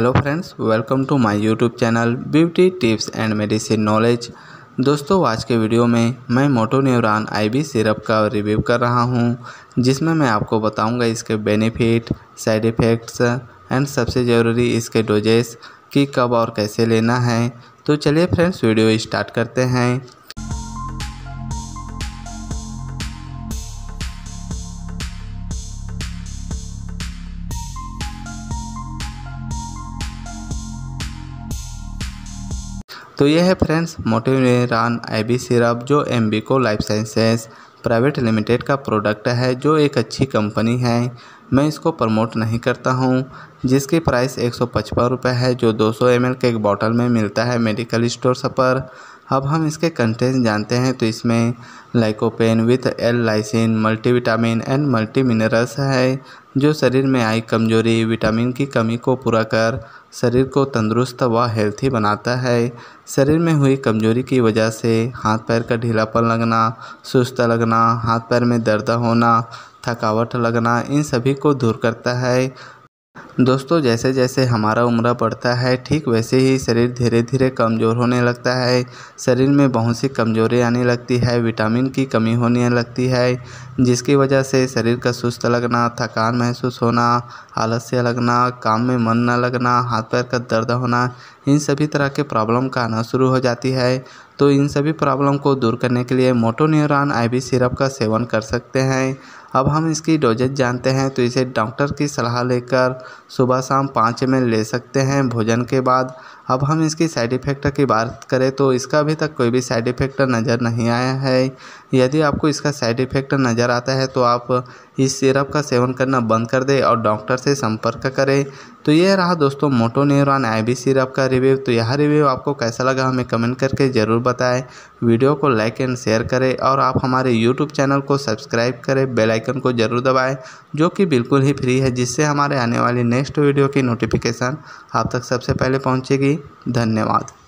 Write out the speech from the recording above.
hello friends welcome to my YouTube channel beauty tips and medicine knowledge दोस्तों आज के video में मैं मोटोन्यूरान आईबी सिरप का रिव्यू कर रहा हूं जिसमें मैं आपको बताऊंगा इसके बेनिफिट साइड इफ़ेक्ट्स एंड सबसे ज़रूरी इसके डोजेस कि कब और कैसे लेना है तो चलिए फ्रेंड्स वीडियो स्टार्ट करते हैं तो यह है friends motive neuron IB syrup जो को लाइफ साइंसेस प्राइवेट लिमिटेड का प्रोडक्ट है जो एक अच्छी कंपनी है मैं इसको प्रमोट नहीं करता हूँ जिसकी प्राइस एक सौ है जो 200 ml के एक बॉटल में मिलता है मेडिकल स्टोर पर अब हम इसके कंटेंट जानते हैं तो इसमें lycopene with L lysine multivitamin and multi minerals है जो शरीर में आई कमजोरी विटामिन की कमी को पूरा कर शरीर को तंदुरुस्त व हेल्थी बनाता है शरीर में हुई कमजोरी की वजह से हाथ पैर का ढीलापन लगना सुस्त लगना हाथ पैर में दर्द होना थकावट लगना इन सभी को दूर करता है दोस्तों जैसे जैसे हमारा उम्र बढ़ता है ठीक वैसे ही शरीर धीरे धीरे कमज़ोर होने लगता है शरीर में बहुत सी कमज़ोरी आने लगती है विटामिन की कमी होने लगती है जिसकी वजह से शरीर का सुस्त लगना थकान महसूस होना आलस्य लगना काम में मन न लगना हाथ पैर का दर्द होना इन सभी तरह के प्रॉब्लम का आना शुरू हो जाती है तो इन सभी प्रॉब्लम को दूर करने के लिए मोटोन्यूरान आईवी सिरप का सेवन कर सकते हैं अब हम इसकी डोजेज जानते हैं तो इसे डॉक्टर की सलाह लेकर सुबह शाम पाँच एम ले सकते हैं भोजन के बाद अब हम इसकी साइड इफ़ेक्ट की बात करें तो इसका अभी तक कोई भी साइड इफ़ेक्ट नज़र नहीं आया है यदि आपको इसका साइड इफ़ेक्ट नज़र आता है तो आप इस सिरप का सेवन करना बंद कर दें और डॉक्टर से संपर्क करें तो यह रहा दोस्तों मोटो न्यूरॉन आई सिरप का रिव्यू तो यह रिव्यू आपको कैसा लगा हमें कमेंट करके ज़रूर बताएं वीडियो को लाइक एंड शेयर करें और आप हमारे यूट्यूब चैनल को सब्सक्राइब करें बेलाइकन को ज़रूर दबाएँ जो कि बिल्कुल ही फ्री है जिससे हमारे आने वाली नेक्स्ट वीडियो की नोटिफिकेशन आप तक सबसे पहले पहुँचेगी धन्यवाद